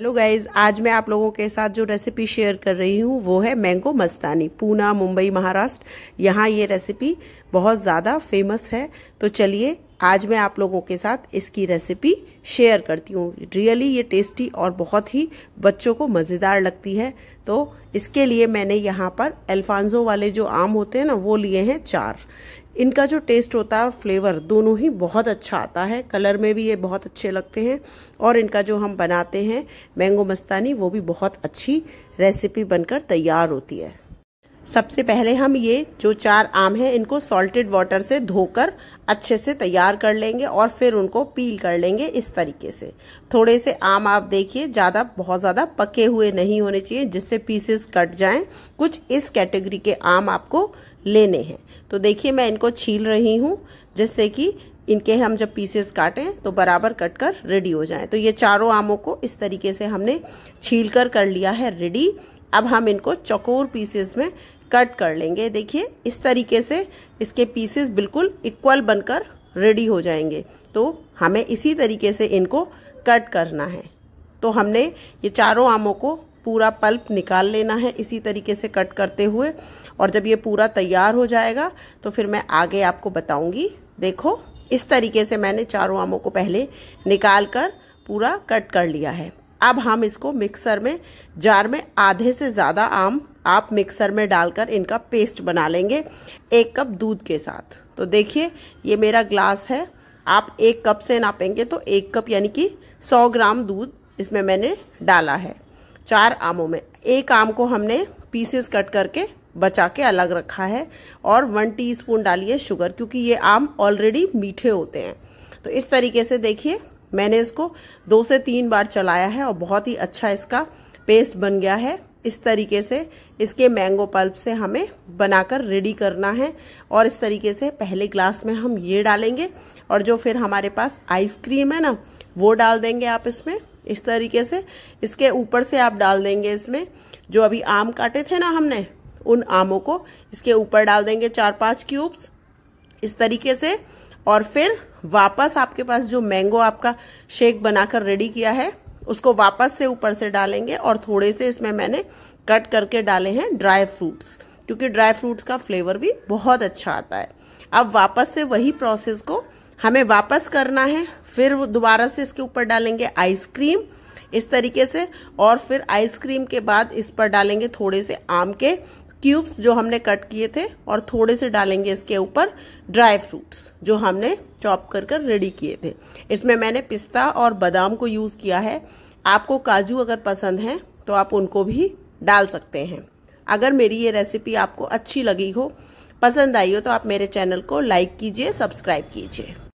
hello guys आज मैं आप लोगों के साथ जो रेसिपी शेयर कर रही हूँ वो है मैंगो मस्तानी पूना मुंबई महाराष्ट्र यहाँ ये रेसिपी बहुत ज़्यादा फेमस है तो चलिए आज मैं आप लोगों के साथ इसकी रेसिपी शेयर करती हूँ रियली ये टेस्टी और बहुत ही बच्चों को मज़ेदार लगती है तो इसके लिए मैंने यहाँ पर अल्फांजो वाले जो आम होते हैं ना वो लिए हैं चार इनका जो टेस्ट होता है फ्लेवर दोनों ही बहुत अच्छा आता है कलर में भी ये बहुत अच्छे लगते हैं और इनका जो हम बनाते हैं मैंगो मस्तानी वो भी बहुत अच्छी रेसिपी बनकर तैयार होती है सबसे पहले हम ये जो चार आम हैं इनको सॉल्टेड वाटर से धोकर अच्छे से तैयार कर लेंगे और फिर उनको पील कर लेंगे इस तरीके से थोड़े से आम आप देखिए ज़्यादा बहुत ज़्यादा पके हुए नहीं होने चाहिए जिससे पीसेस कट जाएं कुछ इस कैटेगरी के आम आपको लेने हैं तो देखिए मैं इनको छील रही हूँ जिससे कि इनके हम जब पीसेस काटें तो बराबर कट कर रेडी हो जाएं तो ये चारों आमों को इस तरीके से हमने छील कर कर लिया है रेडी अब हम इनको चकोर पीसेस में कट कर लेंगे देखिए इस तरीके से इसके पीसेस बिल्कुल इक्वल बनकर रेडी हो जाएंगे तो हमें इसी तरीके से इनको कट करना है तो हमने ये चारों आमों को पूरा पल्प निकाल लेना है इसी तरीके से कट करते हुए और जब ये पूरा तैयार हो जाएगा तो फिर मैं आगे आपको बताऊंगी देखो इस तरीके से मैंने चारों आमों को पहले निकाल कर पूरा कट कर लिया है अब हम इसको मिक्सर में जार में आधे से ज़्यादा आम आप मिक्सर में डालकर इनका पेस्ट बना लेंगे एक कप दूध के साथ तो देखिए ये मेरा ग्लास है आप एक कप से नापेंगे तो एक कप यानी कि सौ ग्राम दूध इसमें मैंने डाला है चार आमों में एक आम को हमने पीसेस कट करके बचा के अलग रखा है और वन टीस्पून डालिए शुगर क्योंकि ये आम ऑलरेडी मीठे होते हैं तो इस तरीके से देखिए मैंने इसको दो से तीन बार चलाया है और बहुत ही अच्छा इसका पेस्ट बन गया है इस तरीके से इसके मैंगो पल्प से हमें बनाकर रेडी करना है और इस तरीके से पहले ग्लास में हम ये डालेंगे और जो फिर हमारे पास आइसक्रीम है ना वो डाल देंगे आप इसमें इस तरीके से इसके ऊपर से आप डाल देंगे इसमें जो अभी आम काटे थे ना हमने उन आमों को इसके ऊपर डाल देंगे चार पांच क्यूब्स इस तरीके से और फिर वापस आपके पास जो मैंगो आपका शेक बनाकर रेडी किया है उसको वापस से ऊपर से डालेंगे और थोड़े से इसमें मैंने कट करके डाले हैं ड्राई फ्रूट्स क्योंकि ड्राई फ्रूट्स का फ्लेवर भी बहुत अच्छा आता है अब वापस से वही प्रोसेस को हमें वापस करना है फिर दोबारा से इसके ऊपर डालेंगे आइसक्रीम इस तरीके से और फिर आइसक्रीम के बाद इस पर डालेंगे थोड़े से आम के क्यूब्स जो हमने कट किए थे और थोड़े से डालेंगे इसके ऊपर ड्राई फ्रूट्स जो हमने चॉप कर कर रेडी किए थे इसमें मैंने पिस्ता और बादाम को यूज़ किया है आपको काजू अगर पसंद है तो आप उनको भी डाल सकते हैं अगर मेरी ये रेसिपी आपको अच्छी लगी हो पसंद आई हो तो आप मेरे चैनल को लाइक कीजिए सब्सक्राइब कीजिए